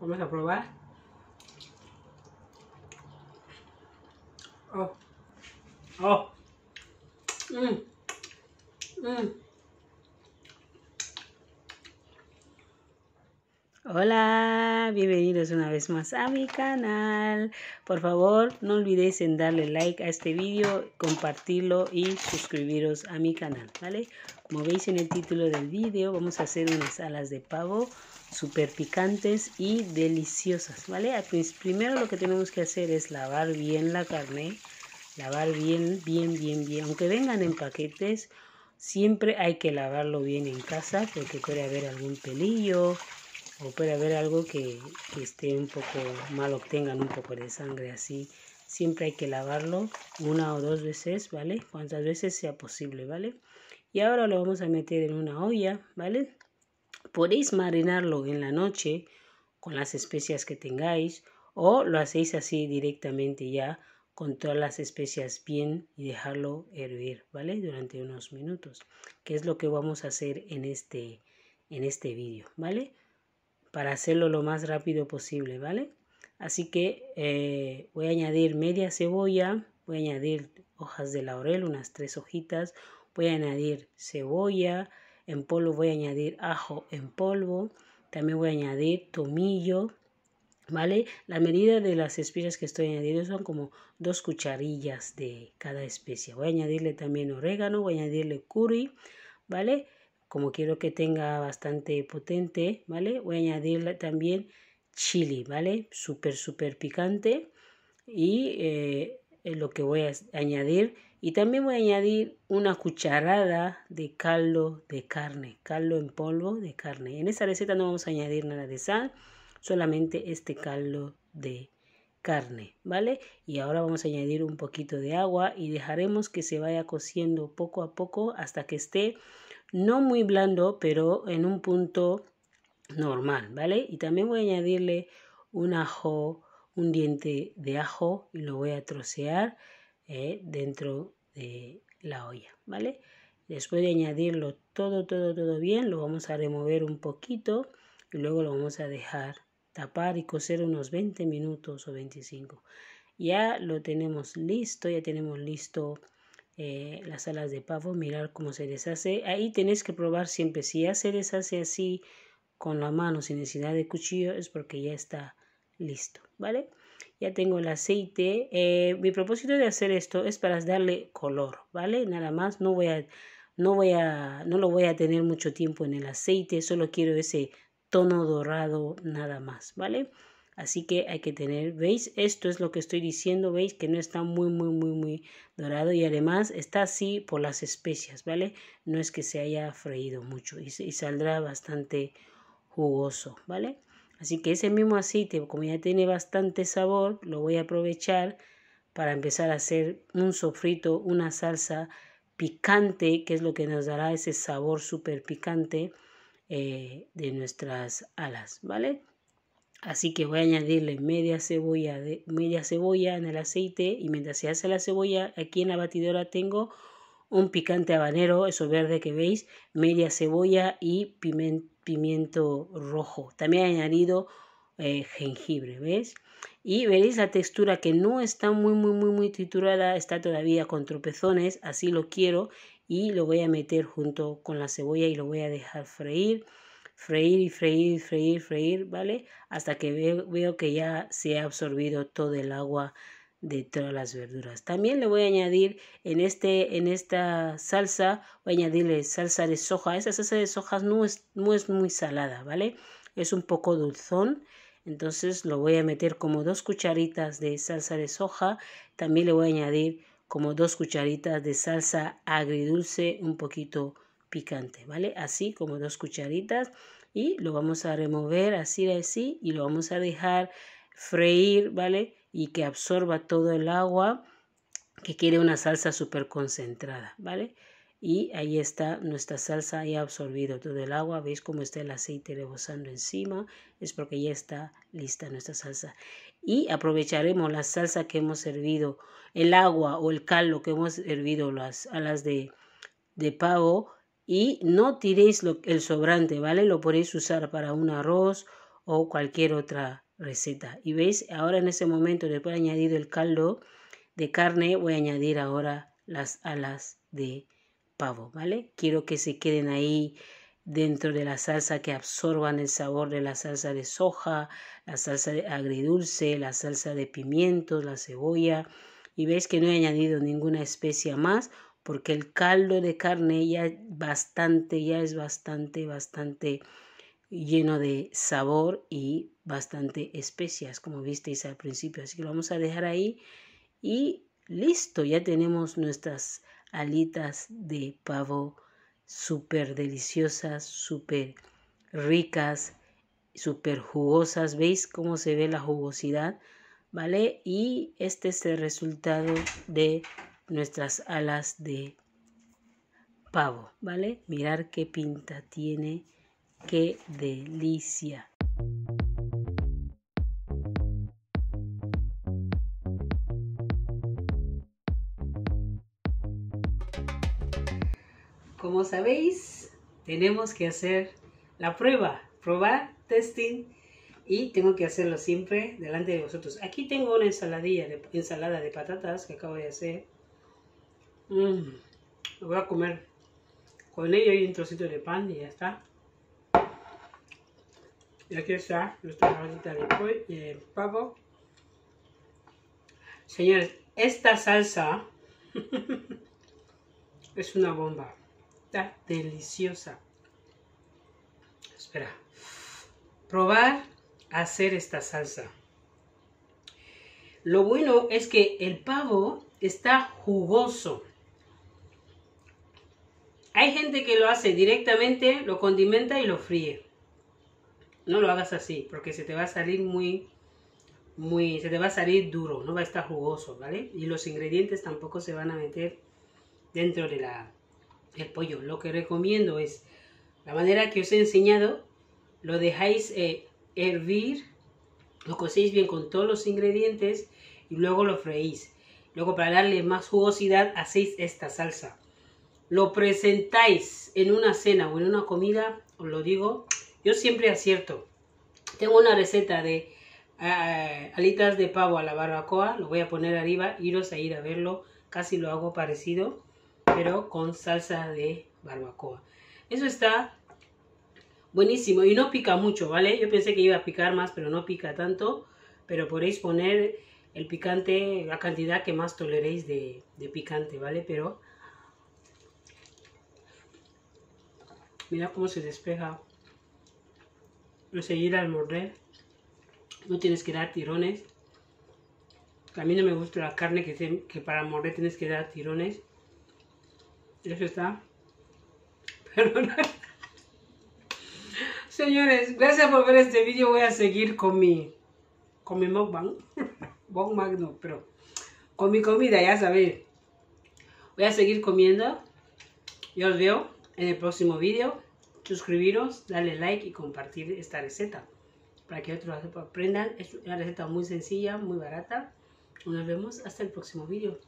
Vamos a probar. Oh. Oh. Mm. Mm. Hola, bienvenidos una vez más a mi canal. Por favor, no olvidéis en darle like a este vídeo, compartirlo y suscribiros a mi canal, ¿vale? Como veis en el título del vídeo, vamos a hacer unas alas de pavo super picantes y deliciosas, ¿vale? Primero lo que tenemos que hacer es lavar bien la carne, lavar bien, bien, bien, bien. Aunque vengan en paquetes, siempre hay que lavarlo bien en casa porque puede haber algún pelillo o puede haber algo que, esté un poco mal, obtengan un poco de sangre así. Siempre hay que lavarlo una o dos veces, ¿vale? Cuantas veces sea posible, ¿vale? Y ahora lo vamos a meter en una olla, ¿vale? Podéis marinarlo en la noche con las especias que tengáis o lo hacéis así directamente ya con todas las especias bien y dejarlo hervir, ¿vale? Durante unos minutos, que es lo que vamos a hacer en este, en este vídeo, ¿vale? Para hacerlo lo más rápido posible, ¿vale? Así que eh, voy a añadir media cebolla, voy a añadir hojas de laurel, unas tres hojitas, voy a añadir cebolla, en polvo voy a añadir ajo en polvo. También voy a añadir tomillo. ¿Vale? La medida de las especias que estoy añadiendo son como dos cucharillas de cada especie. Voy a añadirle también orégano, voy a añadirle curry, ¿vale? Como quiero que tenga bastante potente, ¿vale? Voy a añadirle también chili, ¿vale? Súper, súper picante. Y eh, lo que voy a añadir y también voy a añadir una cucharada de caldo de carne, caldo en polvo de carne. En esta receta no vamos a añadir nada de sal, solamente este caldo de carne, ¿vale? Y ahora vamos a añadir un poquito de agua y dejaremos que se vaya cociendo poco a poco hasta que esté no muy blando, pero en un punto normal, ¿vale? Y también voy a añadirle un ajo, un diente de ajo y lo voy a trocear eh, dentro de la olla, ¿vale? Después de añadirlo todo, todo, todo bien, lo vamos a remover un poquito y luego lo vamos a dejar tapar y cocer unos 20 minutos o 25. Ya lo tenemos listo, ya tenemos listo eh, las alas de pavo, mirar cómo se deshace. Ahí tenéis que probar siempre, si ya se deshace así con la mano sin necesidad de cuchillo es porque ya está listo, ¿vale? ya tengo el aceite. Eh, mi propósito de hacer esto es para darle color, ¿vale? Nada más, no voy a, no voy a, no lo voy a tener mucho tiempo en el aceite, solo quiero ese tono dorado nada más, ¿vale? Así que hay que tener, ¿veis? Esto es lo que estoy diciendo, ¿veis? Que no está muy, muy, muy, muy dorado y además está así por las especias, ¿vale? No es que se haya freído mucho y, y saldrá bastante jugoso, ¿vale? Así que ese mismo aceite, como ya tiene bastante sabor, lo voy a aprovechar para empezar a hacer un sofrito, una salsa picante, que es lo que nos dará ese sabor súper picante eh, de nuestras alas, ¿vale? Así que voy a añadirle media cebolla, media cebolla en el aceite y mientras se hace la cebolla, aquí en la batidora tengo un picante habanero, eso verde que veis, media cebolla y pimiento rojo. También he añadido eh, jengibre, ¿ves? Y veréis la textura que no está muy, muy, muy, muy triturada, está todavía con tropezones, así lo quiero y lo voy a meter junto con la cebolla y lo voy a dejar freír freír y freír freír, freír, ¿vale? Hasta que veo, veo, que ya se ha absorbido todo el agua de todas las verduras. También le voy a añadir en, este, en esta salsa, voy a añadirle salsa de soja. Esa salsa de soja no es, no es muy salada, ¿vale? Es un poco dulzón. Entonces lo voy a meter como dos cucharitas de salsa de soja. También le voy a añadir como dos cucharitas de salsa agridulce un poquito picante, ¿vale? Así como dos cucharitas y lo vamos a remover así así y lo vamos a dejar freír, ¿vale? y que absorba todo el agua, que quiere una salsa súper concentrada, ¿vale? Y ahí está nuestra salsa, ya ha absorbido todo el agua, veis cómo está el aceite rebosando encima, es porque ya está lista nuestra salsa. Y aprovecharemos la salsa que hemos servido, el agua o el caldo que hemos servido las alas de, de pavo, y no tiréis lo, el sobrante, ¿vale? Lo podéis usar para un arroz o cualquier otra receta. Y veis, ahora en ese momento, después de añadido el caldo de carne, voy a añadir ahora las alas de pavo, ¿vale? Quiero que se queden ahí dentro de la salsa, que absorban el sabor de la salsa de soja, la salsa de agridulce, la salsa de pimientos, la cebolla. Y veis que no he añadido ninguna especia más porque el caldo de carne ya bastante, ya es bastante, bastante lleno de sabor y bastante especias, como visteis al principio. Así que lo vamos a dejar ahí y listo, ya tenemos nuestras alitas de pavo súper deliciosas, súper ricas, súper jugosas. ¿Veis cómo se ve la jugosidad? ¿Vale? Y este es el resultado de nuestras alas de pavo, ¿vale? Mirar qué pinta tiene ¡Qué delicia! Como sabéis, tenemos que hacer la prueba, probar, testing, y tengo que hacerlo siempre delante de vosotros. Aquí tengo una ensaladilla, de, ensalada de patatas que acabo de hacer. Mm, lo voy a comer. Con ello y un trocito de pan y ya está. Y aquí está nuestra de pollo, pavo. Señores, esta salsa es una bomba. Está deliciosa. Espera. Probar hacer esta salsa. Lo bueno es que el pavo está jugoso. Hay gente que lo hace directamente, lo condimenta y lo fríe no lo hagas así, porque se te va a salir muy, muy, se te va a salir duro, no va a estar jugoso, ¿vale? Y los ingredientes tampoco se van a meter dentro de la, del pollo. Lo que recomiendo es, la manera que os he enseñado, lo dejáis eh, hervir, lo cocéis bien con todos los ingredientes y luego lo freís. Luego para darle más jugosidad hacéis esta salsa. Lo presentáis en una cena o en una comida, os lo digo, yo siempre acierto. Tengo una receta de ah, ah, alitas de pavo a la barbacoa. Lo voy a poner arriba. Iros a ir a verlo. Casi lo hago parecido. Pero con salsa de barbacoa. Eso está buenísimo. Y no pica mucho, ¿vale? Yo pensé que iba a picar más, pero no pica tanto. Pero podéis poner el picante, la cantidad que más toleréis de, de picante, ¿vale? Pero... Mira cómo se despeja no seguir al morder no tienes que dar tirones a mí no me gusta la carne que, que para morder tienes que dar tirones eso está no. señores gracias por ver este vídeo voy a seguir con mi con mi mukbang mukbang no pero con mi comida ya sabéis voy a seguir comiendo yo os veo en el próximo vídeo suscribiros, darle like y compartir esta receta para que otros aprendan. Es una receta muy sencilla, muy barata. Nos vemos hasta el próximo vídeo.